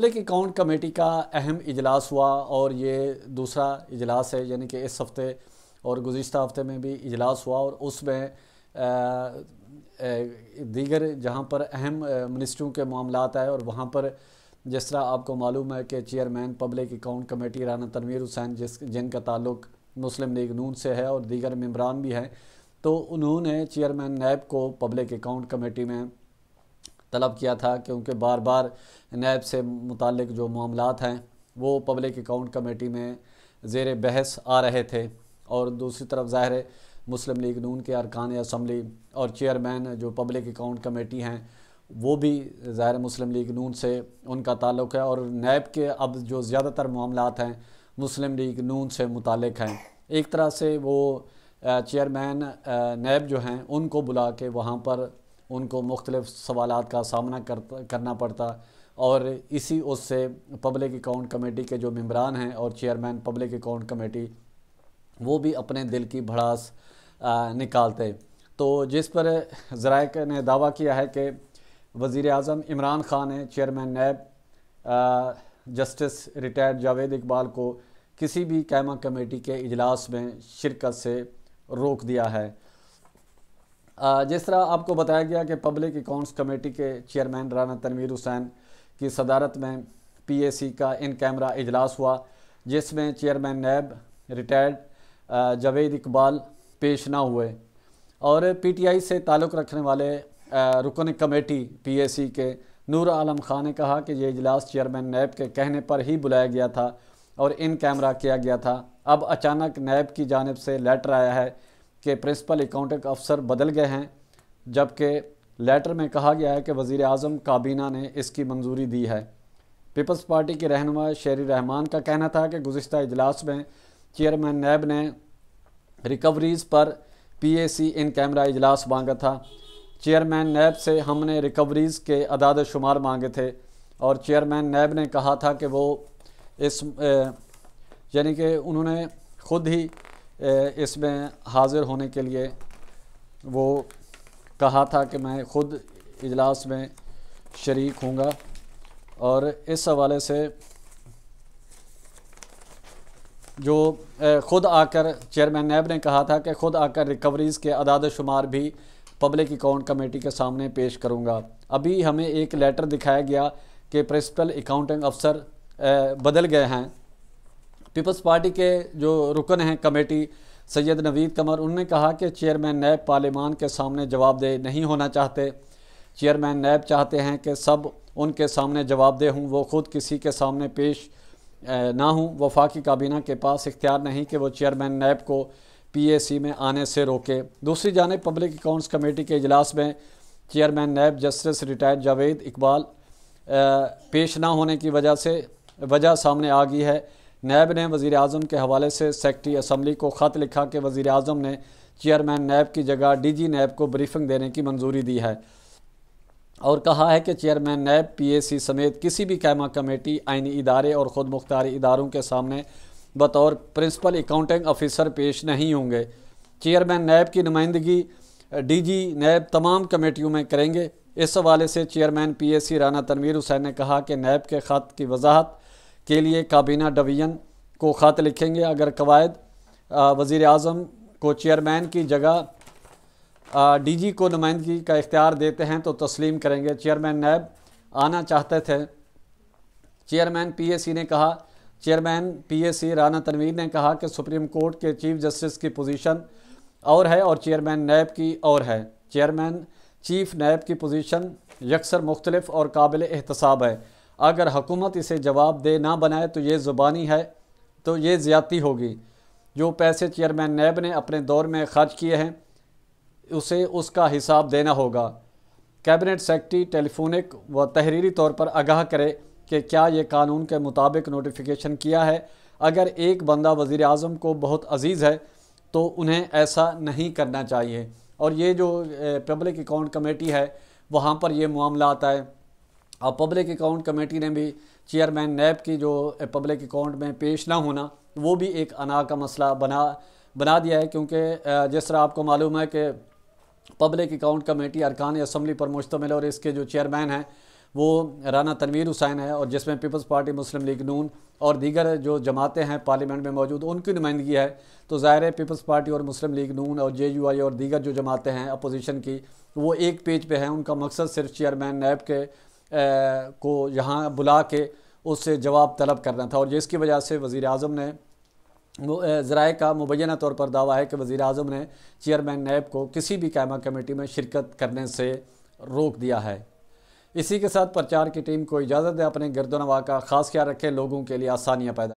लेकिन account committee का अहम इजलास हुआ और ये दूसरा इजलास है यानी कि इस हफ़्ते और गुज्त हफ़्ते में भी इजलास हुआ और उसमें दीगर जहाँ पर अहम मिनिस्ट्रियों के मामला आए और वहाँ पर जिस तरह आपको मालूम है कि chairman public account committee Rana Tanveer Hussain जिस जिनका ताल्लुक मुस्लिम लीग नून से है और दीगर मम्बरान भी हैं तो उन्होंने चेयरमैन नैब को पब्लिक अकाउंट कमेटी में तलब किया था क्योंकि बार बार नैब से मुतल जो मामला हैं वो पब्लिक अकाउंट कमेटी में जेर बहस आ रहे थे और दूसरी तरफ ज़ाहिर मुस्लिम लीग नून के अरकान असम्बली और चेयरमैन जो पब्लिक अकाउंट कमेटी हैं वो भी ज़ाहिर मुस्लिम लीग नून से उनका ताल्लुक़ है और नैब के अब जो ज़्यादातर मामला हैं मुस्लिम लीग नून से मुतल हैं एक तरह से वो चेयरमैन नैब जो हैं उनको बुला के वहाँ पर उनको मुख्तलिफ सवाल का सामना कर करना पड़ता और इसी उससे पब्लिक अकाउंट कमेटी के जो मम्बरान हैं और चेयरमैन पब्लिक अकाउंट कमेटी वो भी अपने दिल की भड़ास निकालते तो जिस पर ज़राक ने दावा किया है कि वज़ी अजम इमरान ख़ान ने chairman NAB justice retired Javed Iqbal को किसी भी कैमा कमेटी के अजलास में शिरकत से रोक दिया है जिस तरह आपको बताया गया कि पब्लिक अकाउंट्स कमेटी के चेयरमैन राना तनवीर हुसैन की सदारत में पीएसी का इन कैमरा इजलास हुआ जिसमें chairman NAB retired Javed Iqbal पेश ना हुए और पीटीआई से ताल्लुक़ रखने वाले रुकन कमेटी पीएसी के नूर आलम खान ने कहा कि ये इजलास चेयरमैन नैब के कहने पर ही बुलाया गया था और इन कैमरा किया गया था अब अचानक नैब की जानब से लेटर आया है के प्रिंसिपल अकाउंटिंग अफसर बदल गए हैं जबकि लेटर में कहा गया है कि वज़ी अजम काबीना ने इसकी मंजूरी दी है पीपल्स पार्टी के रहनुमा शेर रहमान का कहना था कि गुज्त इजलास में चेयरमैन नैब ने रिकवरीज़ पर P A C in camera इजलास मांगा था चेयरमैन नैब से हमने रिकवरीज़ के अदाद शुमार मांगे थे और चेयरमैन नैब ने कहा था कि वो इस यानी कि उन्होंने खुद ही इसमें हाज़िर होने के लिए वो कहा था कि मैं ख़ुद इजलास में शरीक हूँगा और इस हवाले से जो ख़ुद आकर चेयरमैन नैब ने कहा था कि ख़ुद आकर रिकवरीज़ के अदाद शुमार भी पब्लिक अकाउंट कमेटी के सामने पेश करूँगा अभी हमें एक लेटर दिखाया गया कि प्रिंसिपल अकाउंटिंग अफसर बदल गए हैं पीपल्स पार्टी के जो रुकन हैं कमेटी सैयद नवीद कमर उनने कहा कि चेयरमैन नैब पार्लियामान के सामने जवाबदेह नहीं होना चाहते चेयरमैन नैब चाहते हैं कि सब उनके सामने जवाबदेह हों वो ख़ुद किसी के सामने पेश ना हों वफाकी काबीना के पास इख्तियार नहीं कि वो चेयरमैन नैब को पीएसी में आने से रोके दूसरी जानब पब्लिक अकाउंट्स कमेटी के अजलास में chairman NAB justice retired Javed Iqbal पेश ना होने की वजह से वजह सामने आ गई है नैब ने वज़ी अजम के हवाले से सेक्रटरी असम्बली को ख़त लिखा कि वज़ी अजम ने चेयरमैन नैब की जगह डी जी नैब को ब्रीफिंग देने की मंजूरी दी है और कहा है कि चेयरमैन नैब पी ए सी समेत किसी भी कैमा कमेटी आइनी इदारे और ख़ुद मुख्तारी इदारों के सामने बतौर प्रिंसिपल अकाउंटिंग ऑफिसर पेश नहीं होंगे चेयरमैन नैब की नुमाइंदगी डी जी नैब तमाम कमेटियों में करेंगे इस हवाले से chairman P A C Rana Tanveer Hussain ने कहा कि नैब के ख़त की वजाहत के लिए काबीना डिवीज़न को ख़त लिखेंगे अगर कवायद वज़ी अजम को चेयरमैन की जगह डी जी को नुमाइंदगी का इख्तियार देते हैं तो तस्लीम करेंगे चेयरमैन नैब आना चाहते थे चेयरमैन पी ए सी ने कहा chairman P A C Rana Tanveer ने कहा कि सुप्रीम कोर्ट के चीफ जस्टिस की पोजीशन और है और चेयरमैन नैब की और है चेयरमैन चीफ नैब की पोजीशन यकसर मुख्तलिफ और काबिल एहतसाब है अगर हुकूमत इसे जवाब दे ना बनाए तो ये ज़ुबानी है तो ये ज़्यादती होगी जो पैसे चेयरमैन नैब ने अपने दौर में खर्च किए हैं उसे उसका हिसाब देना होगा कैबिनेट सेक्रटरी टेलीफोनिक व तहरीरी तौर पर आगाह करे कि क्या ये कानून के मुताबिक नोटिफिकेशन किया है अगर एक बंदा वज़ी अजम को बहुत अजीज़ है तो उन्हें ऐसा नहीं करना चाहिए और ये जो पब्लिक अकाउंट कमेटी है वहाँ पर ये मामला आता है अब पब्लिक अकाउंट कमेटी ने भी चेयरमैन नैब की जो पब्लिक अकाउंट में पेश ना होना वो भी एक अना का मसला बना बना दिया है क्योंकि जिस तरह आपको मालूम है कि पब्लिक अकाउंट कमेटी अरकान असम्बली पर मुश्तमिल और इसके जो चेयरमैन हैं वो राना तनवीर हुसैन है और जिसमें पीपल्स पार्टी मुस्लिम लीग नून और दीगर जो जमातें हैं पार्लियामेंट में मौजूद उनकी नुमाइंदगी है तो ज़ाहिर है पीपल्स पार्टी और मुस्लिम लीग नून और जे यू आई और दीगर जो जमातें हैं अपोजिशन की वो एक पेज पे हैं उनका मकसद सिर्फ चेयरमैन नैब के को यहाँ बुला के उससे जवाब तलब करना था और जिसकी वजह से वज़ी अजम ने ज़राए का मुबैना तौर पर दावा है कि वज़ी अजम ने चेयरमैन नैब को किसी भी कैमा कमेटी में शिरकत करने से रोक दिया है इसी के साथ प्रचार की टीम को इजाज़त दें अपने गर्दोनवा का खास ख्याल रखें लोगों के लिए आसानियाँ पैदा